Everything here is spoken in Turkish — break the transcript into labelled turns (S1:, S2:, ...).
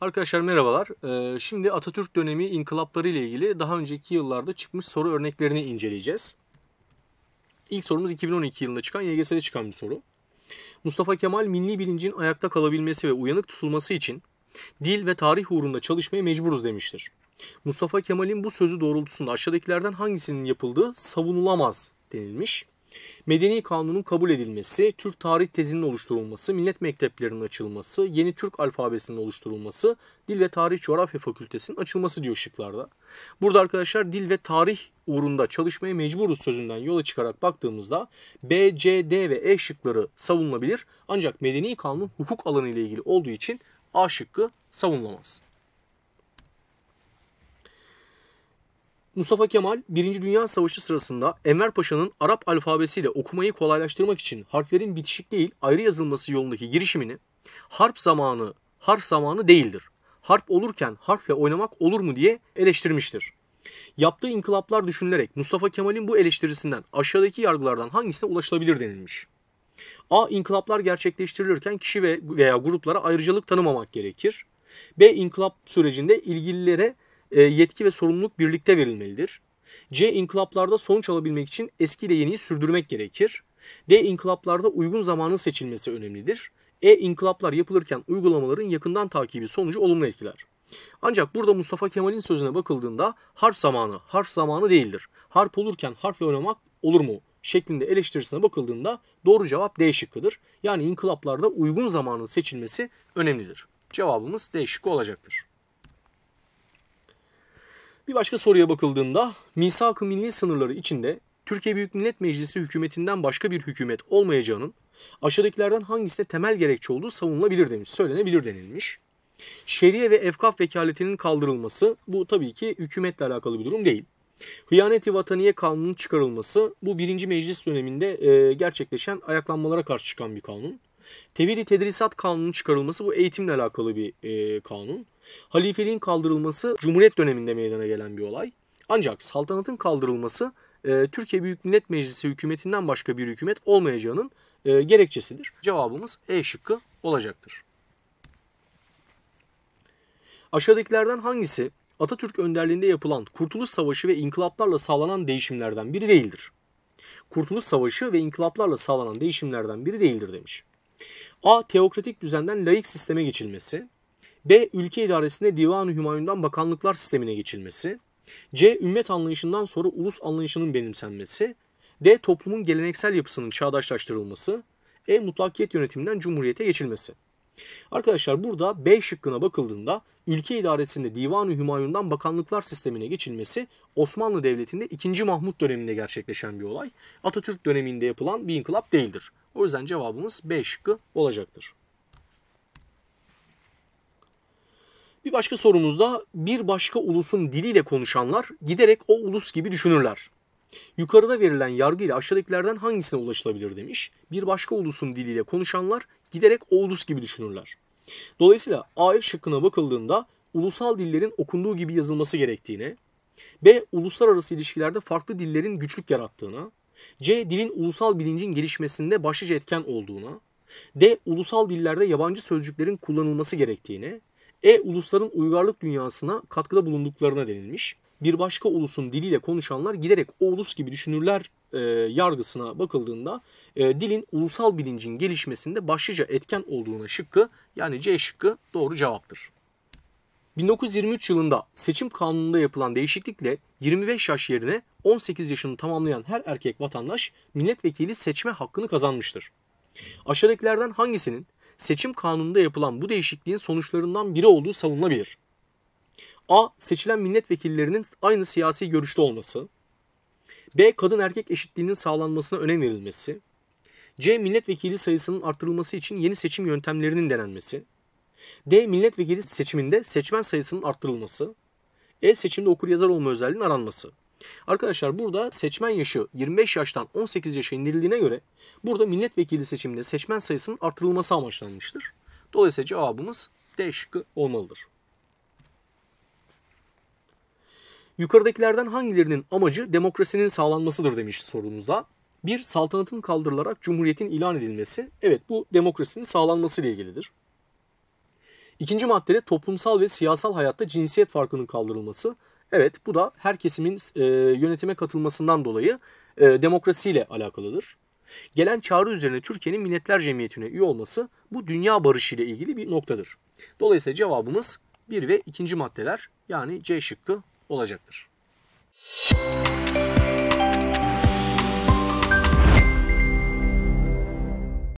S1: Arkadaşlar merhabalar. Ee, şimdi Atatürk dönemi inkılapları ile ilgili daha önceki yıllarda çıkmış soru örneklerini inceleyeceğiz. İlk sorumuz 2012 yılında çıkan YGS'de çıkan bir soru. Mustafa Kemal milli bilincin ayakta kalabilmesi ve uyanık tutulması için dil ve tarih uğrunda çalışmaya mecburuz demiştir. Mustafa Kemal'in bu sözü doğrultusunda aşağıdakilerden hangisinin yapıldığı savunulamaz denilmiş. Medeni kanunun kabul edilmesi, Türk tarih tezinin oluşturulması, millet mekteplerinin açılması, yeni Türk alfabesinin oluşturulması, Dil ve Tarih Coğrafya Fakültesinin açılması diyor şıklarda. Burada arkadaşlar dil ve tarih uğrunda çalışmaya mecburuz sözünden yola çıkarak baktığımızda B, C, D ve E şıkları savunulabilir. Ancak medeni kanun hukuk alanı ile ilgili olduğu için A şıkkı savunulamaz. Mustafa Kemal 1. Dünya Savaşı sırasında Enver Paşa'nın Arap alfabesiyle okumayı kolaylaştırmak için harflerin bitişik değil ayrı yazılması yolundaki girişimini harp zamanı harf zamanı değildir. Harp olurken harfle oynamak olur mu diye eleştirmiştir. Yaptığı inkılaplar düşünülerek Mustafa Kemal'in bu eleştirisinden aşağıdaki yargılardan hangisine ulaşılabilir denilmiş. A. İnkılaplar gerçekleştirilirken kişi ve veya gruplara ayrıcalık tanımamak gerekir. B. İnkılap sürecinde ilgililere e, yetki ve sorumluluk birlikte verilmelidir. C. İnkılaplarda sonuç alabilmek için eski ile yeniyi sürdürmek gerekir. D. İnkılaplarda uygun zamanın seçilmesi önemlidir. E. İnkılaplar yapılırken uygulamaların yakından takibi sonucu olumlu etkiler. Ancak burada Mustafa Kemal'in sözüne bakıldığında harf zamanı, harf zamanı değildir. Harp olurken harfle oynamak olur mu? şeklinde eleştirisine bakıldığında doğru cevap D şıkkıdır. Yani inkılaplarda uygun zamanın seçilmesi önemlidir. Cevabımız D şıkkı olacaktır. Bir başka soruya bakıldığında misak-ı milli sınırları içinde Türkiye Büyük Millet Meclisi hükümetinden başka bir hükümet olmayacağının aşağıdakilerden hangisine temel gerekçe olduğu savunulabilir demiş, söylenebilir denilmiş. Şeriye ve efkaf vekaletinin kaldırılması bu tabii ki hükümetle alakalı bir durum değil. Hıyaneti Vataniye Kanunu'nun çıkarılması bu birinci meclis döneminde e, gerçekleşen ayaklanmalara karşı çıkan bir kanun. Tevhid-i Tedrisat Kanunu'nun çıkarılması bu eğitimle alakalı bir e, kanun. Halifeliğin kaldırılması Cumhuriyet döneminde meydana gelen bir olay. Ancak saltanatın kaldırılması e, Türkiye Büyük Millet Meclisi hükümetinden başka bir hükümet olmayacağının e, gerekçesidir. Cevabımız E şıkkı olacaktır. Aşağıdakilerden hangisi Atatürk önderliğinde yapılan Kurtuluş Savaşı ve inkılaplarla sağlanan değişimlerden biri değildir? Kurtuluş Savaşı ve inkılaplarla sağlanan değişimlerden biri değildir demiş. A. Teokratik düzenden laik sisteme geçilmesi. B. Ülke idaresinde Divan-ı Hümayun'dan bakanlıklar sistemine geçilmesi. C. Ümmet anlayışından sonra ulus anlayışının benimsenmesi. D. Toplumun geleneksel yapısının çağdaşlaştırılması. E. Mutlakiyet yönetiminden cumhuriyete geçilmesi. Arkadaşlar burada B şıkkına bakıldığında ülke idaresinde Divan-ı Hümayun'dan bakanlıklar sistemine geçilmesi Osmanlı Devleti'nde 2. Mahmut döneminde gerçekleşen bir olay. Atatürk döneminde yapılan bir inkılap değildir. O yüzden cevabımız B şıkkı olacaktır. Bir başka sorumuzda bir başka ulusun diliyle konuşanlar giderek o ulus gibi düşünürler. Yukarıda verilen yargı ile aşağıdakilerden hangisine ulaşılabilir demiş. Bir başka ulusun diliyle konuşanlar giderek o ulus gibi düşünürler. Dolayısıyla A şıkkına bakıldığında ulusal dillerin okunduğu gibi yazılması gerektiğine, B. Uluslararası ilişkilerde farklı dillerin güçlük yarattığına, C. Dilin ulusal bilincin gelişmesinde başlıca etken olduğuna, D. Ulusal dillerde yabancı sözcüklerin kullanılması gerektiğine, e-ulusların uygarlık dünyasına katkıda bulunduklarına denilmiş. Bir başka ulusun diliyle konuşanlar giderek o ulus gibi düşünürler e, yargısına bakıldığında e, dilin ulusal bilincin gelişmesinde başlıca etken olduğuna şıkkı yani C şıkkı doğru cevaptır. 1923 yılında seçim kanununda yapılan değişiklikle 25 yaş yerine 18 yaşını tamamlayan her erkek vatandaş milletvekili seçme hakkını kazanmıştır. Aşağıdakilerden hangisinin seçim kanununda yapılan bu değişikliğin sonuçlarından biri olduğu savunulabilir. A. Seçilen milletvekillerinin aynı siyasi görüşte olması. B. Kadın erkek eşitliğinin sağlanmasına önem verilmesi. C. Milletvekili sayısının arttırılması için yeni seçim yöntemlerinin denenmesi. D. Milletvekili seçiminde seçmen sayısının arttırılması. E. Seçimde okur yazar olma özelliğinin aranması. Arkadaşlar burada seçmen yaşı 25 yaştan 18 yaşa indirildiğine göre burada milletvekili seçiminde seçmen sayısının artırılması amaçlanmıştır. Dolayısıyla cevabımız D şıkkı olmalıdır. Yukarıdakilerden hangilerinin amacı demokrasinin sağlanmasıdır demiş sorumuzda. Bir, saltanatın kaldırılarak cumhuriyetin ilan edilmesi. Evet bu demokrasinin sağlanması ile ilgilidir. İkinci maddede toplumsal ve siyasal hayatta cinsiyet farkının kaldırılması. Evet bu da her kesimin e, yönetime katılmasından dolayı e, demokrasiyle alakalıdır. Gelen çağrı üzerine Türkiye'nin Milletler Cemiyeti'ne üye olması bu dünya barışı ile ilgili bir noktadır. Dolayısıyla cevabımız 1 ve 2. maddeler yani C şıkkı olacaktır. Müzik